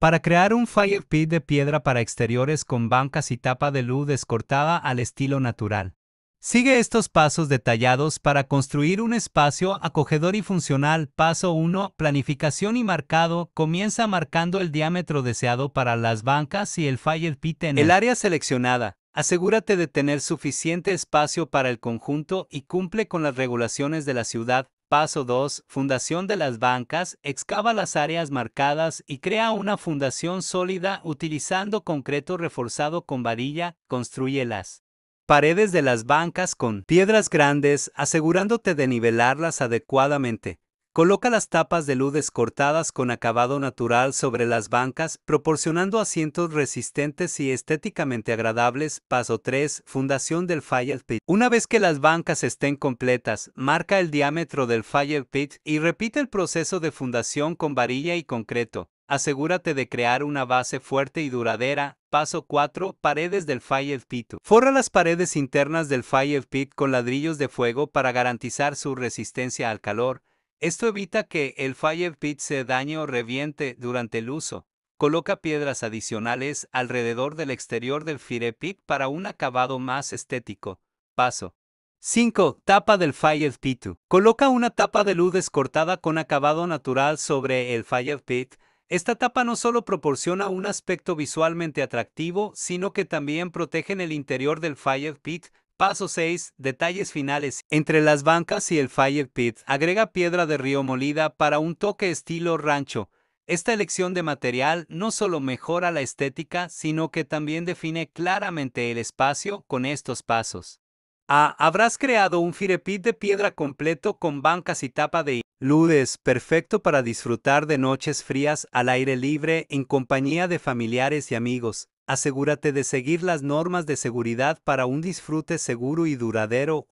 Para crear un fire pit de piedra para exteriores con bancas y tapa de luz descortada al estilo natural. Sigue estos pasos detallados para construir un espacio acogedor y funcional. Paso 1. Planificación y marcado. Comienza marcando el diámetro deseado para las bancas y el fire pit en el área seleccionada. Asegúrate de tener suficiente espacio para el conjunto y cumple con las regulaciones de la ciudad. Paso 2. Fundación de las bancas. Excava las áreas marcadas y crea una fundación sólida utilizando concreto reforzado con varilla. Construye las paredes de las bancas con piedras grandes, asegurándote de nivelarlas adecuadamente. Coloca las tapas de luz cortadas con acabado natural sobre las bancas, proporcionando asientos resistentes y estéticamente agradables. Paso 3. Fundación del fire pit. Una vez que las bancas estén completas, marca el diámetro del fire pit y repite el proceso de fundación con varilla y concreto. Asegúrate de crear una base fuerte y duradera. Paso 4. Paredes del fire pit. Forra las paredes internas del fire pit con ladrillos de fuego para garantizar su resistencia al calor esto evita que el fire pit se dañe o reviente durante el uso. Coloca piedras adicionales alrededor del exterior del fire pit para un acabado más estético. Paso. 5. Tapa del Fire Pit. Coloca una tapa de luz descortada con acabado natural sobre el Fire Pit. Esta tapa no solo proporciona un aspecto visualmente atractivo, sino que también protege en el interior del Fire Pit, Paso 6. Detalles finales. Entre las bancas y el fire pit, agrega piedra de río molida para un toque estilo rancho. Esta elección de material no solo mejora la estética, sino que también define claramente el espacio con estos pasos. Ah, habrás creado un firepit de piedra completo con bancas y tapa de ludes, perfecto para disfrutar de noches frías al aire libre en compañía de familiares y amigos. Asegúrate de seguir las normas de seguridad para un disfrute seguro y duradero.